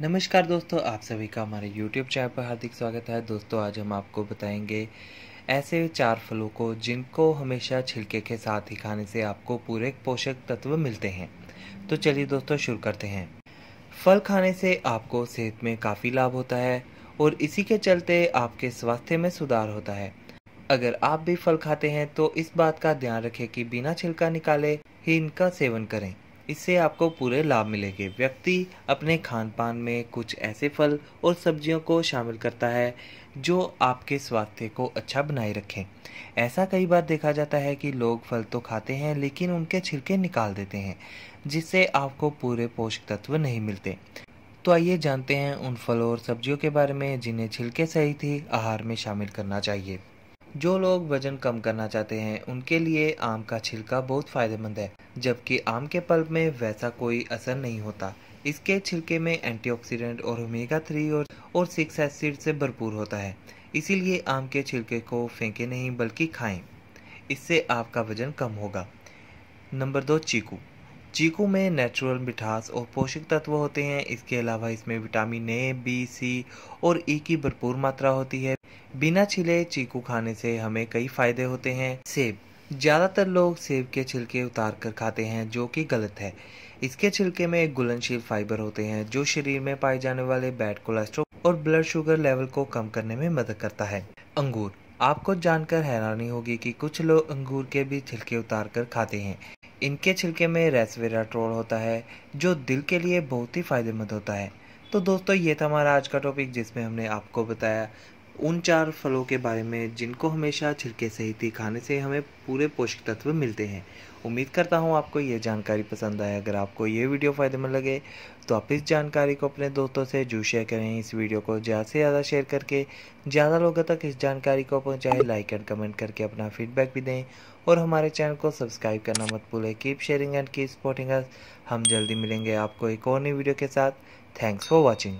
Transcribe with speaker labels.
Speaker 1: नमस्कार दोस्तों आप सभी का हमारे YouTube चैनल पर हार्दिक स्वागत है दोस्तों आज हम आपको बताएंगे ऐसे चार फलों को जिनको हमेशा छिलके के साथ ही खाने से आपको पूरे पोषक तत्व मिलते हैं तो चलिए दोस्तों शुरू करते हैं फल खाने से आपको सेहत में काफ़ी लाभ होता है और इसी के चलते आपके स्वास्थ्य में सुधार होता है अगर आप भी फल खाते हैं तो इस बात का ध्यान रखें कि बिना छिलका निकाले ही इनका सेवन करें इससे आपको पूरे लाभ मिलेंगे व्यक्ति अपने खान पान में कुछ ऐसे फल और सब्जियों को शामिल करता है जो आपके स्वास्थ्य को अच्छा बनाए रखें ऐसा कई बार देखा जाता है कि लोग फल तो खाते हैं लेकिन उनके छिलके निकाल देते हैं जिससे आपको पूरे पोषक तत्व नहीं मिलते तो आइए जानते हैं उन फलों और सब्जियों के बारे में जिन्हें छिलके सही थी आहार में शामिल करना चाहिए जो लोग वजन कम करना चाहते हैं उनके लिए आम का छिलका बहुत फ़ायदेमंद है जबकि आम के पल्प में वैसा कोई असर नहीं होता इसके छिलके में एंटीऑक्सीडेंट और ओमेगा थ्री और और सिक्स एसिड से भरपूर होता है इसीलिए आम के छिलके को फेंके नहीं बल्कि खाएं इससे आपका वजन कम होगा नंबर दो चीकू चीकू में नेचुरल मिठास और पोषक तत्व होते हैं इसके अलावा इसमें विटामिन ए बी सी और ई e की भरपूर मात्रा होती है बिना छिले चीकू खाने से हमें कई फायदे होते हैं सेब ज़्यादातर लोग सेब के छिलके उतार कर खाते हैं जो कि गलत है इसके छिलके में एक गुलनशील फाइबर होते हैं जो शरीर में पाए जाने वाले बैड कोलेस्ट्रोल और ब्लड शुगर लेवल को कम करने में मदद करता है अंगूर आपको जानकर हैरानी होगी कि कुछ लोग अंगूर के भी छिलके उतार कर खाते हैं इनके छिलके में रेसवेराट्रोल होता है जो दिल के लिए बहुत ही फायदेमंद होता है तो दोस्तों ये था हमारा आज का टॉपिक जिसमें हमने आपको बताया उन चार फलों के बारे में जिनको हमेशा छिलके सहित ही खाने से हमें पूरे पोषक तत्व मिलते हैं उम्मीद करता हूँ आपको ये जानकारी पसंद आए अगर आपको ये वीडियो फ़ायदेमंद लगे तो आप इस जानकारी को अपने दोस्तों से जो शेयर करें इस वीडियो को ज़्यादा से ज़्यादा शेयर करके ज़्यादा लोगों तक इस जानकारी को पहुँचाएँ लाइक एंड कमेंट करके अपना फीडबैक भी दें और हमारे चैनल को सब्सक्राइब करना मत भूलें keep sharing and keep supporting हम जल्दी मिलेंगे आपको एक और नई वीडियो के साथ थैंक्स फॉर वॉचिंग